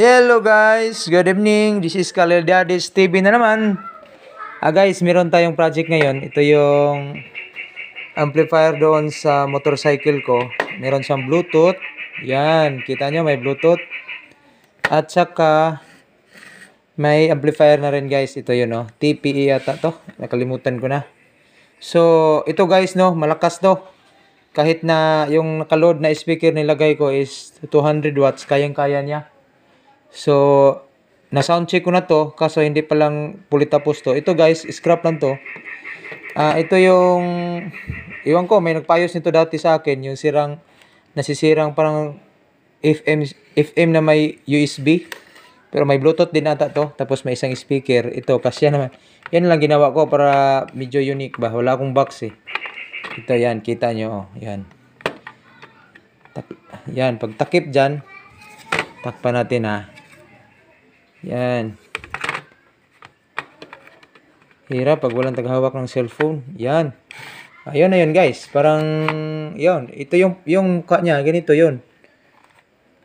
Hello guys, good evening. This is Khalil Dadis TV na naman. Ah guys, meron tayong project ngayon. Ito yung amplifier doon sa motorcycle ko. Meron siyang Bluetooth. Yan, kita nyo may Bluetooth. At saka may amplifier na rin guys. Ito yun no. Oh. TPE yata to. Nakalimutan ko na. So, ito guys no, malakas to. Kahit na yung nakaload na speaker nilagay ko is 200 watts, kayang-kaya niya. So, na sound check ko na to kaso hindi pa lang fully tapos to. Ito guys, scrap lang to. Uh, ito yung iwan ko may nagpayos nito dati sa akin yung sirang nasisirang parang FM FM na may USB pero may Bluetooth din ata to tapos may isang speaker ito kasi yan naman yan lang ginawa ko para medyo unique ba wala akong box eh ito yan kita nyo oh yan Tak yan pag takip dyan takpan natin ha ah. Yan. Hirap pag walang taghawak ng cellphone. Yan. Ayun na yun guys. Parang, yun. Ito yung, yung mukha niya. Ganito yun.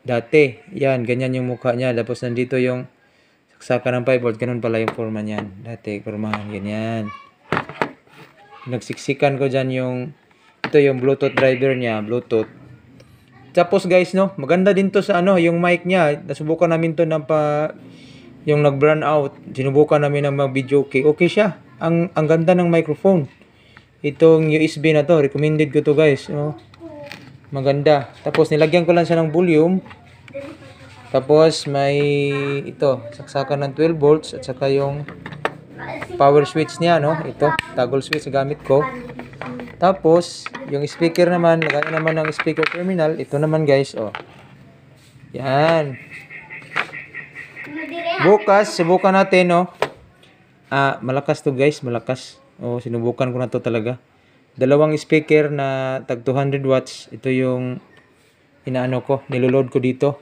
Dati. Yan. Ganyan yung mukha niya. Tapos nandito yung saksakan ng 5 volt. Ganun pala yung forma niyan. Dati, formahan. Ganyan. Nagsiksikan ko dyan yung, ito yung Bluetooth driver niya. Bluetooth. Tapos guys, no. Maganda din to sa ano, yung mic niya. Nasubukan namin to ng pa yung nag-burn out, sinubukan namin ng mag video okay. Okay siya. Ang, ang ganda ng microphone. Itong USB na to, recommended ko to guys. no. Maganda. Tapos nilagyan ko lang siya ng volume. Tapos may ito, saksakan ng 12 volts at saka yung power switch niya, no? Ito, toggle switch gamit ko. Tapos, yung speaker naman, lagay naman ng speaker terminal. Ito naman guys, oh. Yan. Bukas, subukan natin, no? Ah, malakas to guys, malakas. Oh, sinubukan ko na to talaga. Dalawang speaker na tag 200 watts. Ito yung inaano ko, niloload ko dito.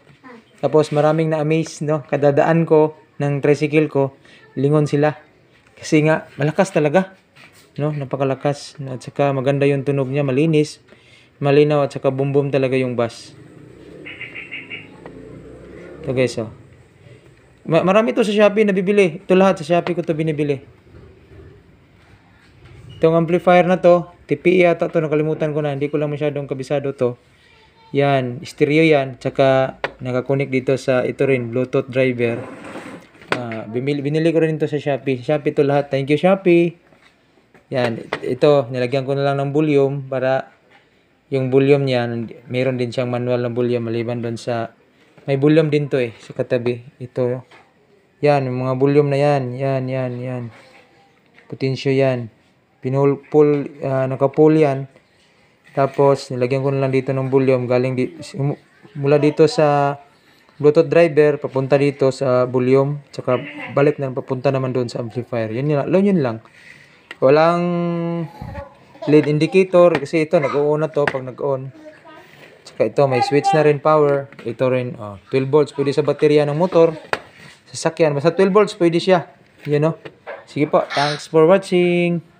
Tapos maraming na-amaze, no? Kadadaan ko ng tricycle ko, lingon sila. Kasi nga, malakas talaga. No, napakalakas. At saka maganda yung tunog niya, malinis. Malinaw at saka bumbum talaga yung bass. Ito guys, oh marami to sa Shopee nabibili. Ito lahat sa Shopee ko to binibili. Itong amplifier na to, TPE yata to, nakalimutan ko na. Hindi ko lang masyadong kabisado to. Yan, stereo yan. Tsaka nakakunik dito sa ito rin, Bluetooth driver. Uh, ah, binili, binili ko rin to sa Shopee. Shopee to lahat. Thank you Shopee. Yan, ito, nilagyan ko na lang ng volume para yung volume niya, mayroon din siyang manual na volume maliban doon sa may bulyom din to eh, sa katabi. Ito. Yan, mga bulyom na yan. Yan, yan, yan. Potensyo yan. pinul pull uh, ah, nakapul yan. Tapos, nilagyan ko na lang dito ng bulyom. Galing di, mula dito sa Bluetooth driver, papunta dito sa volume, tsaka balik na papunta naman doon sa amplifier. Yun yun, yun, yun lang. Walang lead indicator kasi ito nag-on na to pag nag-on. Saka ito, may switch na rin power. Ito rin, oh, 12 volts. Pwede sa baterya ng motor. Sasakyan. Basta 12 volts, pwede siya. Yan, no? Oh. Sige po. Thanks for watching.